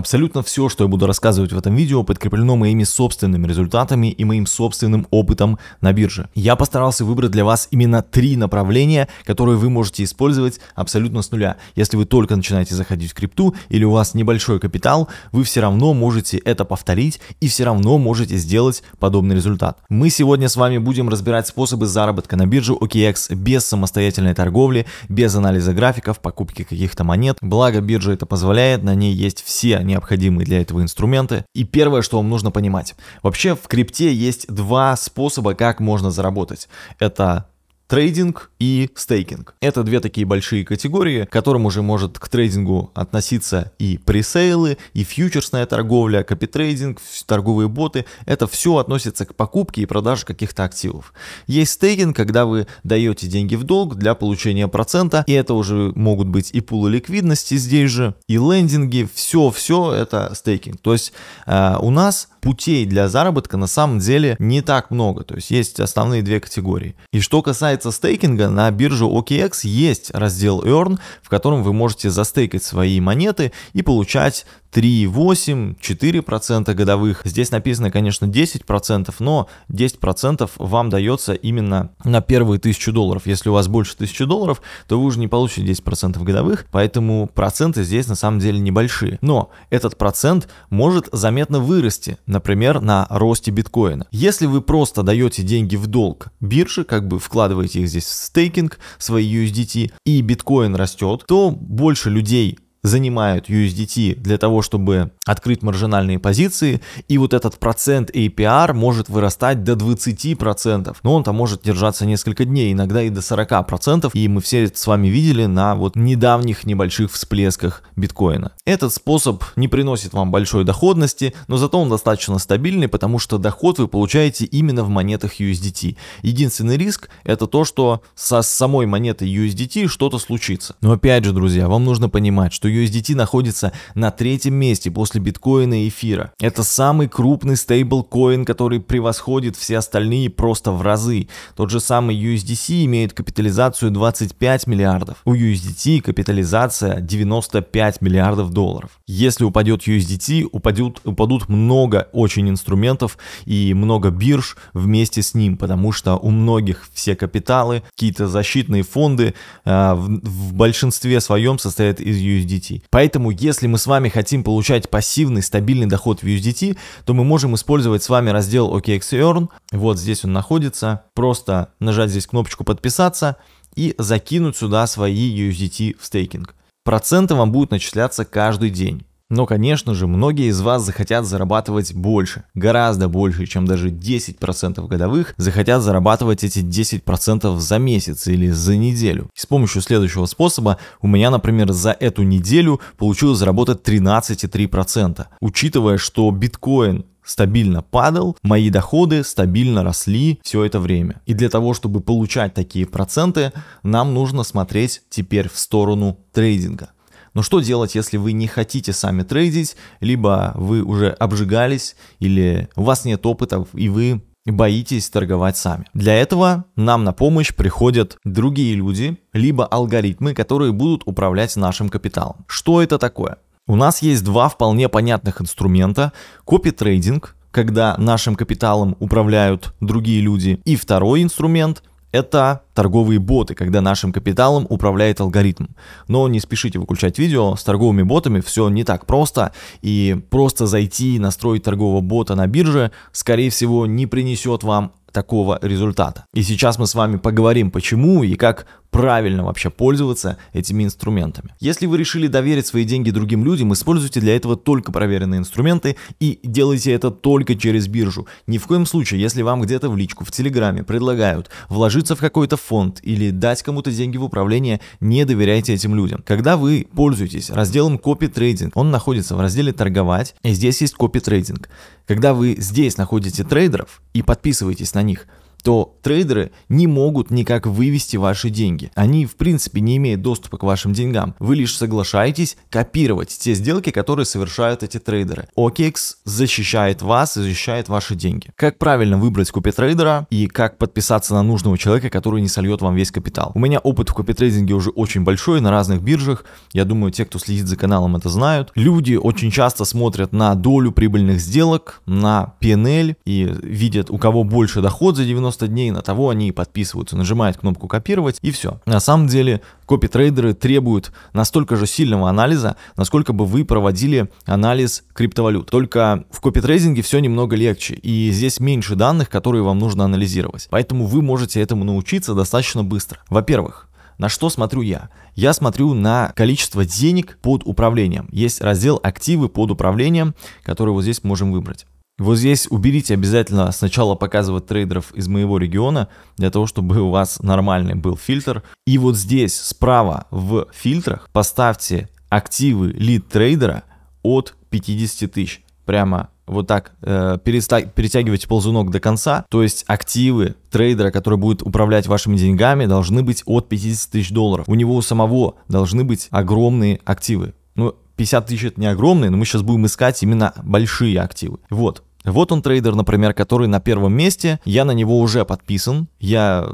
Абсолютно все, что я буду рассказывать в этом видео, подкреплено моими собственными результатами и моим собственным опытом на бирже. Я постарался выбрать для вас именно три направления, которые вы можете использовать абсолютно с нуля. Если вы только начинаете заходить в крипту или у вас небольшой капитал, вы все равно можете это повторить и все равно можете сделать подобный результат. Мы сегодня с вами будем разбирать способы заработка на бирже OKX без самостоятельной торговли, без анализа графиков, покупки каких-то монет. Благо биржа это позволяет, на ней есть все необходимые для этого инструменты. И первое, что вам нужно понимать. Вообще в крипте есть два способа, как можно заработать. Это трейдинг и стейкинг. Это две такие большие категории, к которым уже может к трейдингу относиться и пресейлы, и фьючерсная торговля, копитрейдинг, торговые боты. Это все относится к покупке и продаже каких-то активов. Есть стейкинг, когда вы даете деньги в долг для получения процента, и это уже могут быть и пулы ликвидности здесь же, и лендинги, все-все это стейкинг. То есть э, у нас путей для заработка на самом деле не так много. То есть есть основные две категории. И что касается стейкинга, на бирже OKX есть раздел Earn, в котором вы можете застейкать свои монеты и получать 3,8, 4% годовых. Здесь написано, конечно, 10%, но 10% вам дается именно на первые 1000 долларов. Если у вас больше 1000 долларов, то вы уже не получите 10% годовых, поэтому проценты здесь на самом деле небольшие. Но этот процент может заметно вырасти, например, на росте биткоина. Если вы просто даете деньги в долг бирже, как бы вкладываете их здесь в стейкинг, свои USDT, и биткоин растет, то больше людей занимают USDT для того, чтобы открыть маржинальные позиции, и вот этот процент APR может вырастать до 20%, но он там может держаться несколько дней, иногда и до 40%, и мы все это с вами видели на вот недавних небольших всплесках биткоина. Этот способ не приносит вам большой доходности, но зато он достаточно стабильный, потому что доход вы получаете именно в монетах USDT. Единственный риск это то, что со самой монетой USDT что-то случится. Но опять же, друзья, вам нужно понимать, что USDT находится на третьем месте после биткоина и эфира. Это самый крупный стейблкоин, который превосходит все остальные просто в разы. Тот же самый USDC имеет капитализацию 25 миллиардов. У USDT капитализация 95 миллиардов долларов. Если упадет USDT, упадут, упадут много очень инструментов и много бирж вместе с ним, потому что у многих все капиталы, какие-то защитные фонды э, в, в большинстве своем состоят из USDT USDT. Поэтому, если мы с вами хотим получать пассивный стабильный доход в USDT, то мы можем использовать с вами раздел OKX Earn. Вот здесь он находится. Просто нажать здесь кнопочку подписаться и закинуть сюда свои USDT в стейкинг. Проценты вам будут начисляться каждый день. Но, конечно же, многие из вас захотят зарабатывать больше, гораздо больше, чем даже 10% годовых, захотят зарабатывать эти 10% за месяц или за неделю. И с помощью следующего способа у меня, например, за эту неделю получилось заработать 13,3%, учитывая, что биткоин стабильно падал, мои доходы стабильно росли все это время. И для того, чтобы получать такие проценты, нам нужно смотреть теперь в сторону трейдинга. Но что делать, если вы не хотите сами трейдить, либо вы уже обжигались, или у вас нет опыта, и вы боитесь торговать сами. Для этого нам на помощь приходят другие люди, либо алгоритмы, которые будут управлять нашим капиталом. Что это такое? У нас есть два вполне понятных инструмента. Копи-трейдинг, когда нашим капиталом управляют другие люди. И второй инструмент это торговые боты, когда нашим капиталом управляет алгоритм. Но не спешите выключать видео, с торговыми ботами все не так просто, и просто зайти и настроить торгового бота на бирже, скорее всего, не принесет вам такого результата. И сейчас мы с вами поговорим, почему и как правильно вообще пользоваться этими инструментами. Если вы решили доверить свои деньги другим людям, используйте для этого только проверенные инструменты и делайте это только через биржу. Ни в коем случае, если вам где-то в личку, в Телеграме предлагают вложиться в какой-то фонд или дать кому-то деньги в управление, не доверяйте этим людям. Когда вы пользуетесь разделом копи трейдинг, он находится в разделе торговать, и здесь есть копи трейдинг. Когда вы здесь находите трейдеров и подписываетесь на них – то трейдеры не могут никак вывести ваши деньги. Они, в принципе, не имеют доступа к вашим деньгам. Вы лишь соглашаетесь копировать те сделки, которые совершают эти трейдеры. OKEX защищает вас и защищает ваши деньги. Как правильно выбрать купи-трейдера и как подписаться на нужного человека, который не сольет вам весь капитал. У меня опыт в купи-трейдинге уже очень большой на разных биржах. Я думаю, те, кто следит за каналом, это знают. Люди очень часто смотрят на долю прибыльных сделок, на PNL и видят, у кого больше доход за 90 90 дней, на того они и подписываются, нажимают кнопку копировать и все. На самом деле копитрейдеры требуют настолько же сильного анализа, насколько бы вы проводили анализ криптовалют. Только в копитрейдинге все немного легче, и здесь меньше данных, которые вам нужно анализировать. Поэтому вы можете этому научиться достаточно быстро. Во-первых, на что смотрю я? Я смотрю на количество денег под управлением. Есть раздел «Активы под управлением», который вот здесь можем выбрать. Вот здесь уберите обязательно сначала показывать трейдеров из моего региона, для того, чтобы у вас нормальный был фильтр. И вот здесь справа в фильтрах поставьте активы лид трейдера от 50 тысяч. Прямо вот так э, перетягивать ползунок до конца. То есть активы трейдера, который будет управлять вашими деньгами, должны быть от 50 тысяч долларов. У него у самого должны быть огромные активы. Ну, 50 тысяч это не огромные, но мы сейчас будем искать именно большие активы. Вот, вот он трейдер, например, который на первом месте, я на него уже подписан, я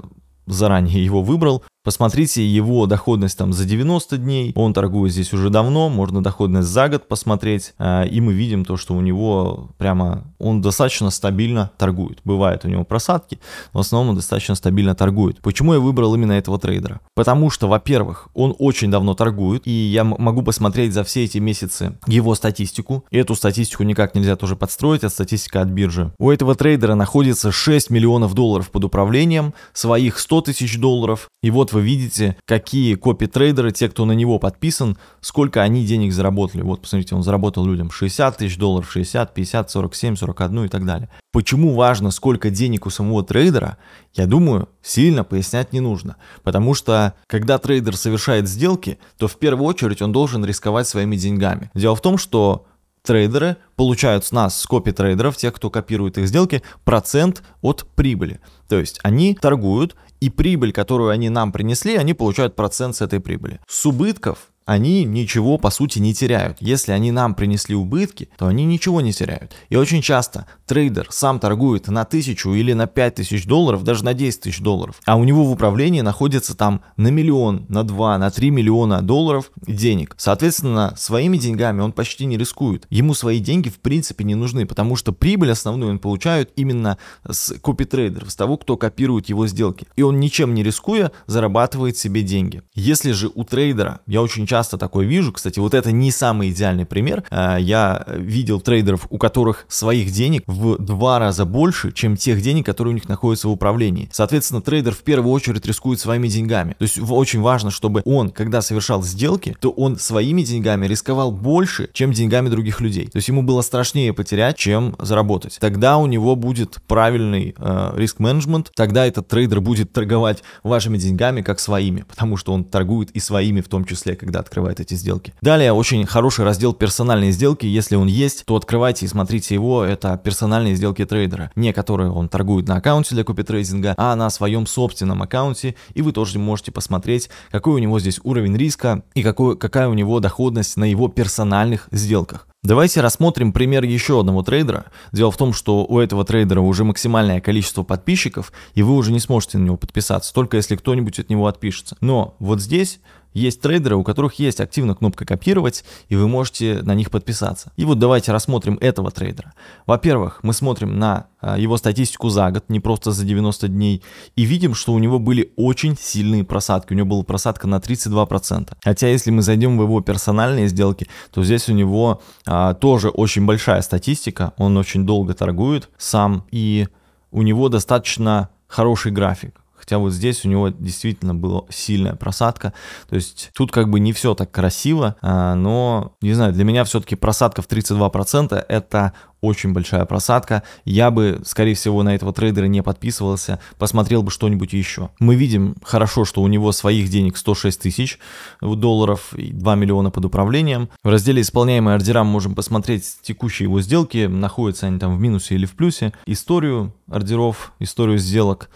заранее его выбрал, Посмотрите его доходность там за 90 дней, он торгует здесь уже давно, можно доходность за год посмотреть, а, и мы видим то, что у него прямо, он достаточно стабильно торгует. Бывают у него просадки, но в основном он достаточно стабильно торгует. Почему я выбрал именно этого трейдера? Потому что, во-первых, он очень давно торгует, и я могу посмотреть за все эти месяцы его статистику. Эту статистику никак нельзя тоже подстроить, это а статистика от биржи. У этого трейдера находится 6 миллионов долларов под управлением, своих 100 тысяч долларов, и вот в вы видите, какие копи-трейдеры, те, кто на него подписан, сколько они денег заработали. Вот, посмотрите, он заработал людям 60 тысяч долларов, 60, 50, 47, 41 и так далее. Почему важно, сколько денег у самого трейдера, я думаю, сильно пояснять не нужно. Потому что, когда трейдер совершает сделки, то в первую очередь он должен рисковать своими деньгами. Дело в том, что трейдеры получают с нас, с копи трейдеров, тех, кто копирует их сделки, процент от прибыли. То есть они торгуют, и прибыль, которую они нам принесли, они получают процент с этой прибыли. С убытков они ничего по сути не теряют. Если они нам принесли убытки, то они ничего не теряют. И очень часто трейдер сам торгует на 1000 или на 5000 долларов, даже на 10 тысяч долларов, а у него в управлении находится там на миллион, на 2, на 3 миллиона долларов денег. Соответственно, своими деньгами он почти не рискует. Ему свои деньги в принципе не нужны, потому что прибыль основную он получает именно с копитрейдеров, с того, кто копирует его сделки. И он ничем не рискуя зарабатывает себе деньги. Если же у трейдера, я очень часто часто такое вижу. Кстати, вот это не самый идеальный пример. А, я видел трейдеров, у которых своих денег в два раза больше, чем тех денег, которые у них находятся в управлении. Соответственно, трейдер в первую очередь рискует своими деньгами. То есть очень важно, чтобы он, когда совершал сделки, то он своими деньгами рисковал больше, чем деньгами других людей. То есть ему было страшнее потерять, чем заработать. Тогда у него будет правильный э, риск-менеджмент, тогда этот трейдер будет торговать вашими деньгами как своими, потому что он торгует и своими в том числе, когда открывает эти сделки. Далее очень хороший раздел персональные сделки. Если он есть, то открывайте и смотрите его. Это персональные сделки трейдера. Не которые он торгует на аккаунте для копитрейдинга, а на своем собственном аккаунте. И вы тоже можете посмотреть, какой у него здесь уровень риска и какой, какая у него доходность на его персональных сделках. Давайте рассмотрим пример еще одного трейдера. Дело в том, что у этого трейдера уже максимальное количество подписчиков, и вы уже не сможете на него подписаться, только если кто-нибудь от него отпишется. Но вот здесь есть трейдеры, у которых есть активно кнопка «Копировать», и вы можете на них подписаться. И вот давайте рассмотрим этого трейдера. Во-первых, мы смотрим на а, его статистику за год, не просто за 90 дней, и видим, что у него были очень сильные просадки. У него была просадка на 32%. Хотя, если мы зайдем в его персональные сделки, то здесь у него а, тоже очень большая статистика. Он очень долго торгует сам, и у него достаточно хороший график. Хотя вот здесь у него действительно была сильная просадка. То есть тут как бы не все так красиво, а, но, не знаю, для меня все-таки просадка в 32% это очень большая просадка. Я бы, скорее всего, на этого трейдера не подписывался, посмотрел бы что-нибудь еще. Мы видим хорошо, что у него своих денег 106 тысяч долларов и 2 миллиона под управлением. В разделе «Исполняемые ордера» можем посмотреть текущие его сделки, находятся они там в минусе или в плюсе, историю ордеров, историю сделок,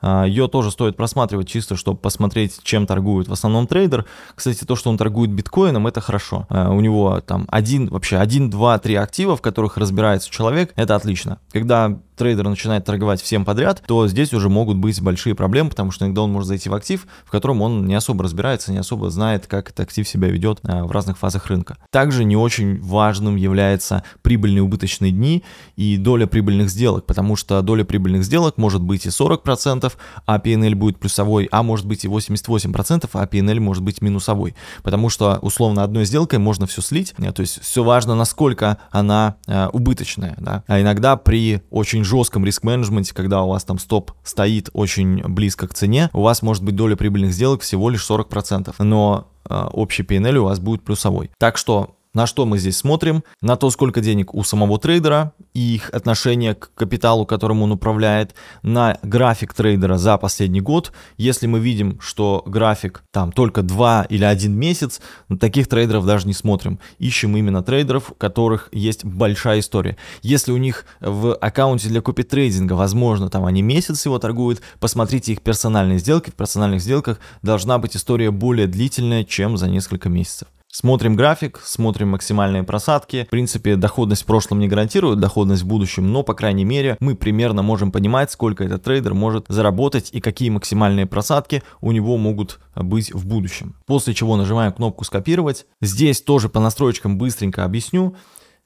а, Ее тоже стоит просматривать чисто, чтобы посмотреть, чем торгует. В основном трейдер, кстати, то, что он торгует биткоином, это хорошо. А, у него там один, вообще один, два, три актива, в которых разбирается человек, это отлично. Когда трейдер начинает торговать всем подряд, то здесь уже могут быть большие проблемы, потому что иногда он может зайти в актив, в котором он не особо разбирается, не особо знает, как этот актив себя ведет а, в разных фазах рынка. Также не очень важным является прибыльные убыточные дни и доля прибыльных сделок, потому что доля прибыльных сделок может быть и 40%, а PNL будет плюсовой, а может быть и 88%, а PNL может быть минусовой, потому что условно одной сделкой можно все слить, а, то есть все важно, насколько она а, убыточная, да? а иногда при очень жестком риск-менеджменте, когда у вас там стоп стоит очень близко к цене, у вас может быть доля прибыльных сделок всего лишь 40%. Но а, общий PNL у вас будет плюсовой. Так что на что мы здесь смотрим? На то, сколько денег у самого трейдера и их отношение к капиталу, которым он управляет, на график трейдера за последний год. Если мы видим, что график там только 2 или 1 месяц, таких трейдеров даже не смотрим. Ищем именно трейдеров, у которых есть большая история. Если у них в аккаунте для купи трейдинга, возможно, там они месяц его торгуют, посмотрите их персональные сделки. В персональных сделках должна быть история более длительная, чем за несколько месяцев. Смотрим график, смотрим максимальные просадки. В принципе, доходность в прошлом не гарантирует доходность в будущем, но, по крайней мере, мы примерно можем понимать, сколько этот трейдер может заработать и какие максимальные просадки у него могут быть в будущем. После чего нажимаем кнопку «Скопировать». Здесь тоже по настройкам быстренько объясню.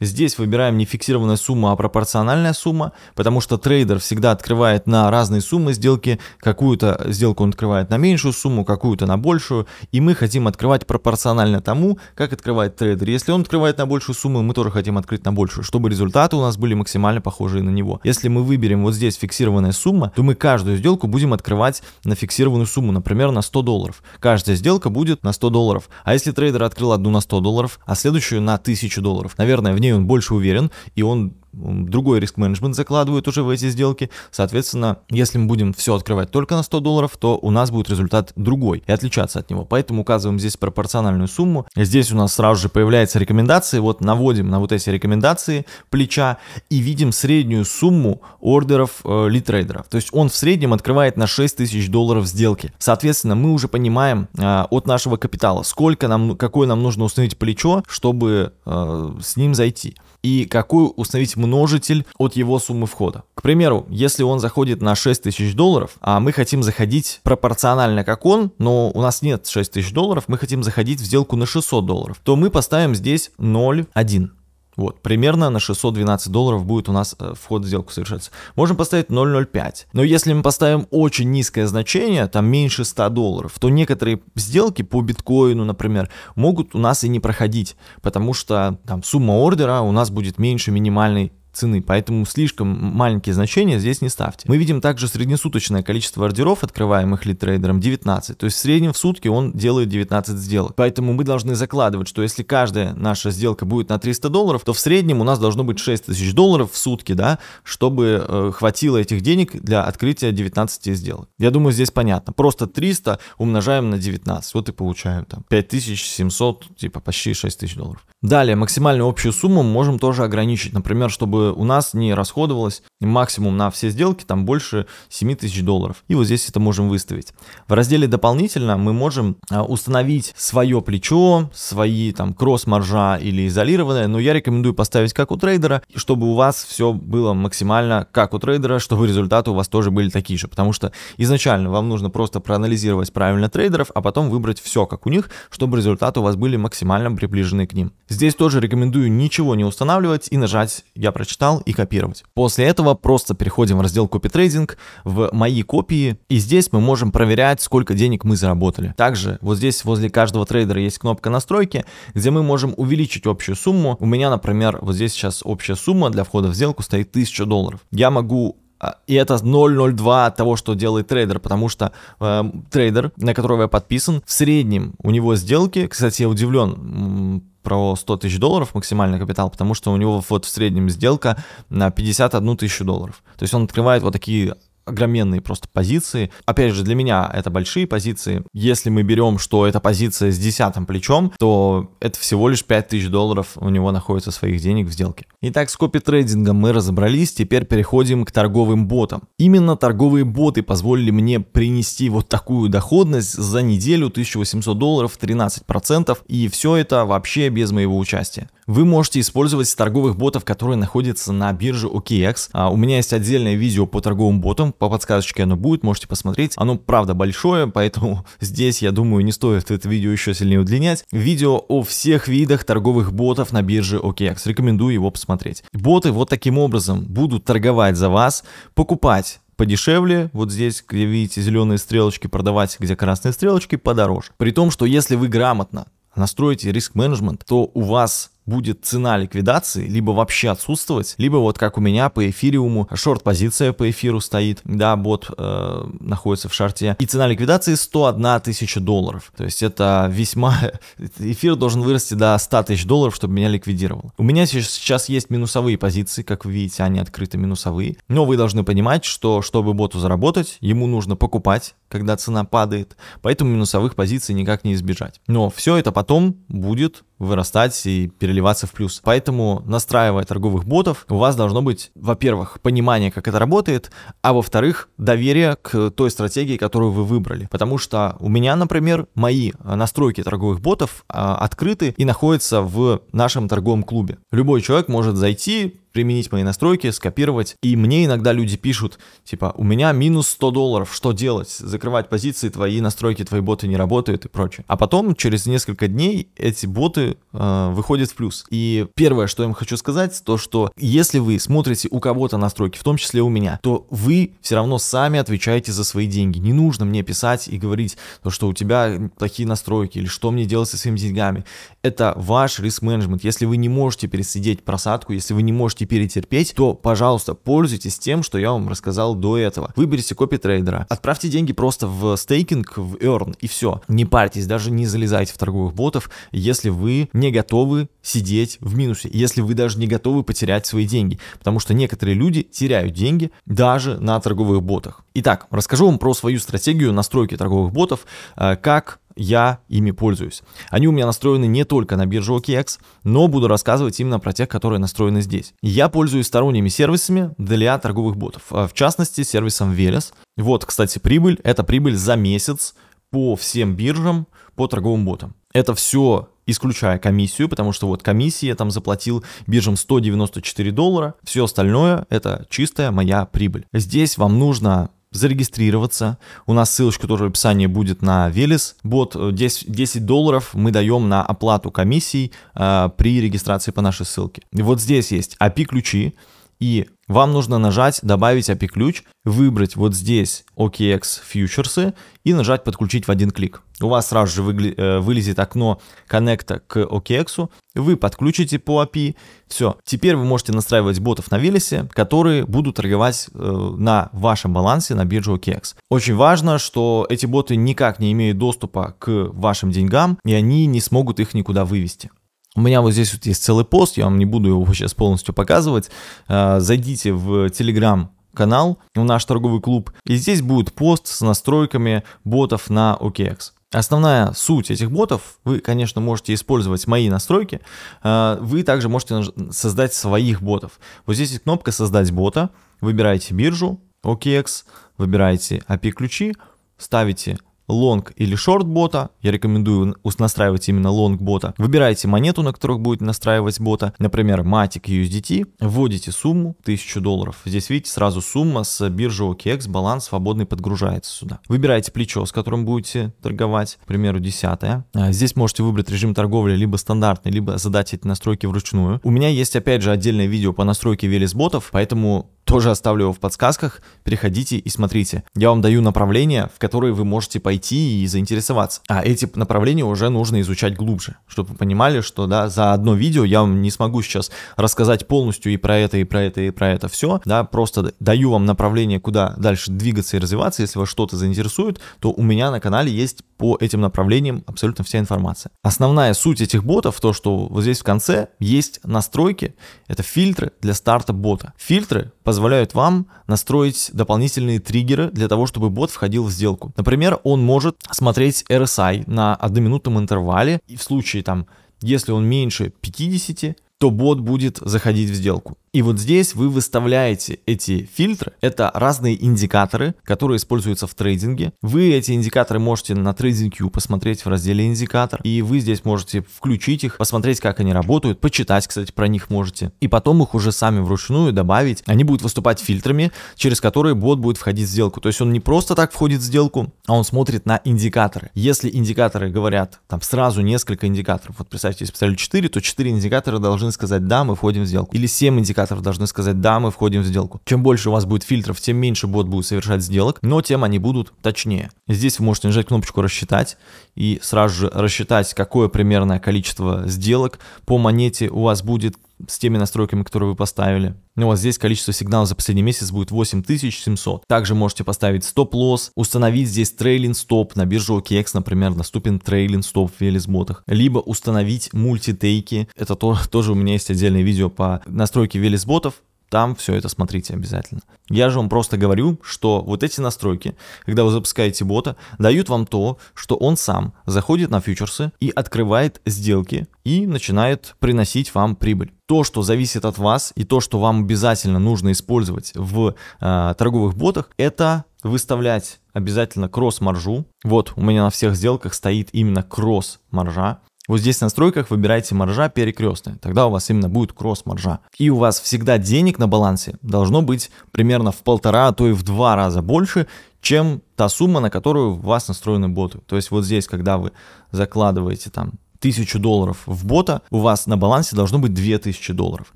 Здесь выбираем не фиксированная сумма, а пропорциональная сумма, потому что трейдер всегда открывает на разные суммы сделки, какую-то сделку он открывает на меньшую сумму, какую-то на большую, и мы хотим открывать пропорционально тому, как открывает трейдер. Если он открывает на большую сумму, мы тоже хотим открыть на большую, чтобы результаты у нас были максимально похожие на него. Если мы выберем вот здесь фиксированная сумма, то мы каждую сделку будем открывать на фиксированную сумму, например, на 100 долларов. Каждая сделка будет на 100 долларов. А если трейдер открыл одну на 100 долларов, а следующую на 1000 долларов, наверное, в ней ней он больше уверен, и он другой риск-менеджмент закладывают уже в эти сделки. Соответственно, если мы будем все открывать только на 100 долларов, то у нас будет результат другой и отличаться от него. Поэтому указываем здесь пропорциональную сумму. Здесь у нас сразу же появляются рекомендации. Вот наводим на вот эти рекомендации плеча и видим среднюю сумму ордеров э, литрейдеров. То есть он в среднем открывает на 6 тысяч долларов сделки. Соответственно, мы уже понимаем э, от нашего капитала, сколько нам, какое нам нужно установить плечо, чтобы э, с ним зайти и какую установить множитель от его суммы входа. К примеру, если он заходит на 6 тысяч долларов, а мы хотим заходить пропорционально как он, но у нас нет 6 тысяч долларов, мы хотим заходить в сделку на 600 долларов, то мы поставим здесь 0,1. Вот, примерно на 612 долларов будет у нас э, вход в сделку совершаться. Можем поставить 0.05. Но если мы поставим очень низкое значение, там меньше 100 долларов, то некоторые сделки по биткоину, например, могут у нас и не проходить, потому что там сумма ордера у нас будет меньше минимальной цены, поэтому слишком маленькие значения здесь не ставьте. Мы видим также среднесуточное количество ордеров, открываемых лид-трейдером 19, то есть в среднем в сутки он делает 19 сделок. Поэтому мы должны закладывать, что если каждая наша сделка будет на 300 долларов, то в среднем у нас должно быть 6 тысяч долларов в сутки, да, чтобы э, хватило этих денег для открытия 19 сделок. Я думаю, здесь понятно. Просто 300 умножаем на 19, вот и получаем там 5700, типа почти 6 тысяч долларов. Далее, максимальную общую сумму мы можем тоже ограничить. Например, чтобы у нас не расходовалось максимум на все сделки, там больше 7000 долларов. И вот здесь это можем выставить. В разделе «Дополнительно» мы можем а, установить свое плечо, свои там кросс-маржа или изолированное, но я рекомендую поставить как у трейдера, чтобы у вас все было максимально как у трейдера, чтобы результаты у вас тоже были такие же. Потому что изначально вам нужно просто проанализировать правильно трейдеров, а потом выбрать все как у них, чтобы результаты у вас были максимально приближены к ним. Здесь тоже рекомендую ничего не устанавливать и нажать «Я прочитал» и копировать. После этого просто переходим в раздел «Копитрейдинг», в «Мои копии», и здесь мы можем проверять, сколько денег мы заработали. Также вот здесь возле каждого трейдера есть кнопка «Настройки», где мы можем увеличить общую сумму. У меня, например, вот здесь сейчас общая сумма для входа в сделку стоит 1000 долларов. Я могу а, и это 0,02 того, что делает трейдер, потому что э, трейдер, на которого я подписан, в среднем у него сделки, кстати, я удивлен, про 100 тысяч долларов максимальный капитал, потому что у него вот в среднем сделка на 51 тысячу долларов. То есть он открывает вот такие огроменные просто позиции. Опять же, для меня это большие позиции. Если мы берем, что это позиция с десятым плечом, то это всего лишь 5000 долларов у него находится своих денег в сделке. Итак, с копи-трейдингом мы разобрались, теперь переходим к торговым ботам. Именно торговые боты позволили мне принести вот такую доходность за неделю 1800 долларов 13% и все это вообще без моего участия. Вы можете использовать торговых ботов, которые находятся на бирже OKX. А, у меня есть отдельное видео по торговым ботам, по подсказочке оно будет, можете посмотреть. Оно, правда, большое, поэтому здесь, я думаю, не стоит это видео еще сильнее удлинять. Видео о всех видах торговых ботов на бирже OKX. Рекомендую его посмотреть. Боты вот таким образом будут торговать за вас, покупать подешевле, вот здесь, где видите зеленые стрелочки, продавать, где красные стрелочки, подороже. При том, что если вы грамотно настроите риск-менеджмент, то у вас будет цена ликвидации либо вообще отсутствовать, либо вот как у меня по эфириуму, шорт-позиция по эфиру стоит, да, бот э, находится в шарте, и цена ликвидации 101 тысяча долларов. То есть это весьма... Эфир должен вырасти до 100 тысяч долларов, чтобы меня ликвидировал. У меня сейчас есть минусовые позиции, как вы видите, они открыты минусовые, но вы должны понимать, что чтобы боту заработать, ему нужно покупать, когда цена падает, поэтому минусовых позиций никак не избежать. Но все это потом будет вырастать и перед переливаться в плюс. Поэтому, настраивая торговых ботов, у вас должно быть, во-первых, понимание, как это работает, а во-вторых, доверие к той стратегии, которую вы выбрали. Потому что у меня, например, мои э, настройки торговых ботов а, открыты и находятся в нашем торговом клубе. Любой человек может зайти, применить мои настройки, скопировать. И мне иногда люди пишут, типа, у меня минус 100 долларов, что делать? Закрывать позиции, твои настройки, твои боты не работают и прочее. А потом, через несколько дней, эти боты э, выходят в плюс. И первое, что я им хочу сказать, то, что если вы смотрите у кого-то настройки, в том числе у меня, то вы все равно сами отвечаете за свои деньги. Не нужно мне писать и говорить, то, что у тебя плохие настройки или что мне делать со своими деньгами. Это ваш риск-менеджмент. Если вы не можете пересидеть просадку, если вы не можете теперь и то, пожалуйста, пользуйтесь тем, что я вам рассказал до этого. Выберите копи трейдера, отправьте деньги просто в стейкинг, в earn и все. Не парьтесь, даже не залезайте в торговых ботов, если вы не готовы сидеть в минусе, если вы даже не готовы потерять свои деньги, потому что некоторые люди теряют деньги даже на торговых ботах. Итак, расскажу вам про свою стратегию настройки торговых ботов, э, как я ими пользуюсь. Они у меня настроены не только на биржу OKX, но буду рассказывать именно про тех, которые настроены здесь. Я пользуюсь сторонними сервисами для торговых ботов, а, в частности сервисом Veles. Вот, кстати, прибыль, это прибыль за месяц по всем биржам, по торговым ботам. Это все исключая комиссию, потому что вот комиссии я там заплатил биржам 194 доллара, все остальное это чистая моя прибыль. Здесь вам нужно зарегистрироваться. У нас ссылочка тоже в описании будет на Велес. Бот 10, э, 10 долларов мы даем на оплату комиссий э, при регистрации по нашей ссылке. И вот здесь есть API-ключи. А и вам нужно нажать «Добавить API-ключ», выбрать вот здесь OKX фьючерсы и нажать «Подключить в один клик». У вас сразу же э, вылезет окно коннекта к OKX, вы подключите по API, все. Теперь вы можете настраивать ботов на Велесе, которые будут торговать э, на вашем балансе на бирже OKX. Очень важно, что эти боты никак не имеют доступа к вашим деньгам, и они не смогут их никуда вывести. У меня вот здесь вот есть целый пост, я вам не буду его сейчас полностью показывать. А, зайдите в Telegram канал, в наш торговый клуб, и здесь будет пост с настройками ботов на OKX. Основная суть этих ботов, вы, конечно, можете использовать мои настройки, а, вы также можете создать своих ботов. Вот здесь есть кнопка «Создать бота», выбираете биржу OKX, выбираете API-ключи, ставите лонг или шорт бота. Я рекомендую настраивать именно лонг бота. Выбираете монету, на которых будет настраивать бота. Например, Matic USDT. Вводите сумму 1000 долларов. Здесь видите сразу сумма с биржи OKX, баланс свободный подгружается сюда. Выбираете плечо, с которым будете торговать, к примеру, 10. А, здесь можете выбрать режим торговли либо стандартный, либо задать эти настройки вручную. У меня есть опять же отдельное видео по настройке ботов, поэтому тоже оставлю его в подсказках, переходите и смотрите. Я вам даю направления, в которые вы можете пойти и заинтересоваться. А эти направления уже нужно изучать глубже, чтобы вы понимали, что да, за одно видео я вам не смогу сейчас рассказать полностью и про это, и про это, и про это все, да, просто даю вам направление, куда дальше двигаться и развиваться, если вас что-то заинтересует, то у меня на канале есть по этим направлениям абсолютно вся информация. Основная суть этих ботов, то, что вот здесь в конце есть настройки, это фильтры для старта бота. Фильтры позволяют вам настроить дополнительные триггеры для того, чтобы бот входил в сделку. Например, он может смотреть RSI на одноминутном интервале, и в случае там, если он меньше 50, то бот будет заходить в сделку. И вот здесь вы выставляете эти фильтры. Это разные индикаторы, которые используются в трейдинге. Вы эти индикаторы можете на TradingView посмотреть в разделе «Индикатор». И вы здесь можете включить их, посмотреть, как они работают, почитать, кстати, про них можете. И потом их уже сами вручную добавить. Они будут выступать фильтрами, через которые бот будет входить в сделку. То есть он не просто так входит в сделку, а он смотрит на индикаторы. Если индикаторы говорят, там сразу несколько индикаторов, вот представьте, если поставили 4, то 4 индикатора должны сказать, да, мы входим в сделку. Или 7 индикаторов администраторов должны сказать «да, мы входим в сделку». Чем больше у вас будет фильтров, тем меньше бот будет совершать сделок, но тем они будут точнее. Здесь вы можете нажать кнопочку «рассчитать» и сразу же рассчитать, какое примерное количество сделок по монете у вас будет с теми настройками, которые вы поставили. Ну вот здесь количество сигналов за последний месяц будет 8700. Также можете поставить стоп-лосс, установить здесь трейлинг стоп. На бирже OKX, например, доступен трейлинг стоп в велисботах. Либо установить мультитейки. Это то, тоже у меня есть отдельное видео по настройке велисботов. Там все это смотрите обязательно. Я же вам просто говорю, что вот эти настройки, когда вы запускаете бота, дают вам то, что он сам заходит на фьючерсы и открывает сделки и начинает приносить вам прибыль. То, что зависит от вас и то, что вам обязательно нужно использовать в э, торговых ботах, это выставлять обязательно кросс-маржу. Вот у меня на всех сделках стоит именно кросс-маржа. Вот здесь в настройках выбирайте маржа перекрестная, тогда у вас именно будет кросс-маржа. И у вас всегда денег на балансе должно быть примерно в полтора, а то и в два раза больше, чем та сумма, на которую у вас настроены боты. То есть вот здесь, когда вы закладываете там тысячу долларов в бота, у вас на балансе должно быть 2000 долларов.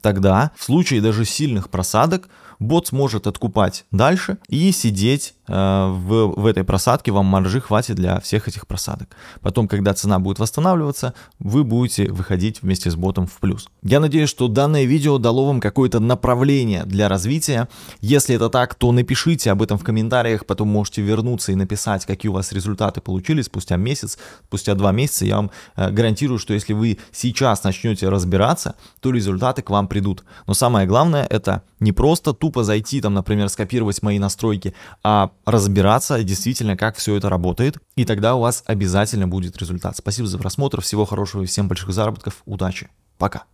Тогда в случае даже сильных просадок бот сможет откупать дальше и сидеть Э, в, в этой просадке вам маржи хватит для всех этих просадок. Потом, когда цена будет восстанавливаться, вы будете выходить вместе с ботом в плюс. Я надеюсь, что данное видео дало вам какое-то направление для развития. Если это так, то напишите об этом в комментариях, потом можете вернуться и написать, какие у вас результаты получились спустя месяц, спустя два месяца. Я вам э, гарантирую, что если вы сейчас начнете разбираться, то результаты к вам придут. Но самое главное это не просто тупо зайти, там, например, скопировать мои настройки, а разбираться действительно, как все это работает, и тогда у вас обязательно будет результат. Спасибо за просмотр, всего хорошего и всем больших заработков, удачи, пока.